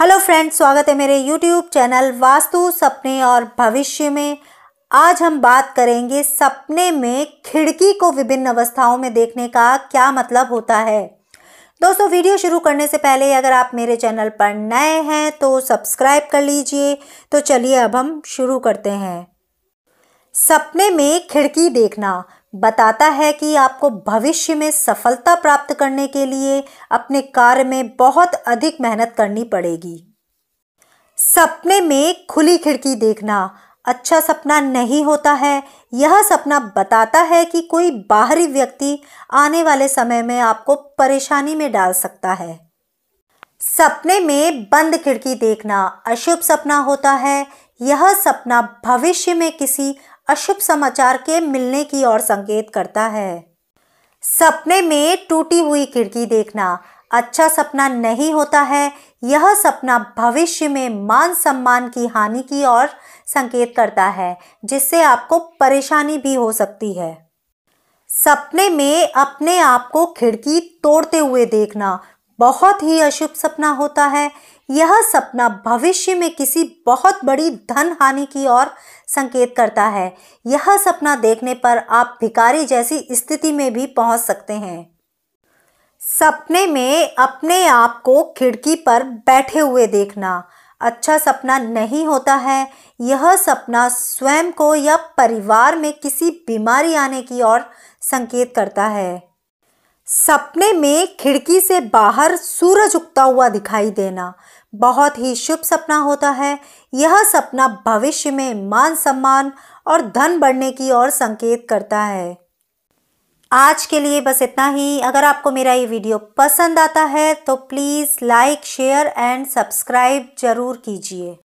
hello friends स्वागत है मेरे यूट्यूब चैनल वास्तु सपने और भविष्य में आज हम बात करेंगे सपने में खिड़की को विभिन्न अवस्थाओं में देखने का क्या मतलब होता है दोस्तों वीडियो शुरू करने से पहले अगर आप मेरे चैनल पर नए हैं तो सब्सक्राइब कर लीजिए तो चलिए अब हम शुरू करते हैं सपने में खिड़की देखना बताता है कि आपको भविष्य में सफलता प्राप्त करने के लिए अपने कार्य में बहुत अधिक मेहनत करनी पड़ेगी सपने में खुली खिड़की देखना अच्छा सपना नहीं होता है यह सपना बताता है कि कोई बाहरी व्यक्ति आने वाले समय में आपको परेशानी में डाल सकता है सपने में बंद खिड़की देखना अशुभ सपना होता है यह सपना भविष्य में किसी अशुभ समाचार के मिलने की ओर संकेत करता है सपने में टूटी हुई खिड़की देखना अच्छा सपना नहीं होता है यह सपना भविष्य में मान सम्मान की हानि की ओर संकेत करता है जिससे आपको परेशानी भी हो सकती है सपने में अपने आप को खिड़की तोड़ते हुए देखना बहुत ही अशुभ सपना होता है यह सपना भविष्य में किसी बहुत बड़ी धन हानि की ओर संकेत करता है यह सपना देखने पर आप भिकारी जैसी स्थिति में भी पहुंच सकते हैं सपने में अपने आप को खिड़की पर बैठे हुए देखना अच्छा सपना नहीं होता है यह सपना स्वयं को या परिवार में किसी बीमारी आने की ओर संकेत करता है सपने में खिड़की से बाहर सूरज उगता हुआ दिखाई देना बहुत ही शुभ सपना होता है यह सपना भविष्य में मान सम्मान और धन बढ़ने की ओर संकेत करता है आज के लिए बस इतना ही अगर आपको मेरा ये वीडियो पसंद आता है तो please like share and subscribe ज़रूर कीजिए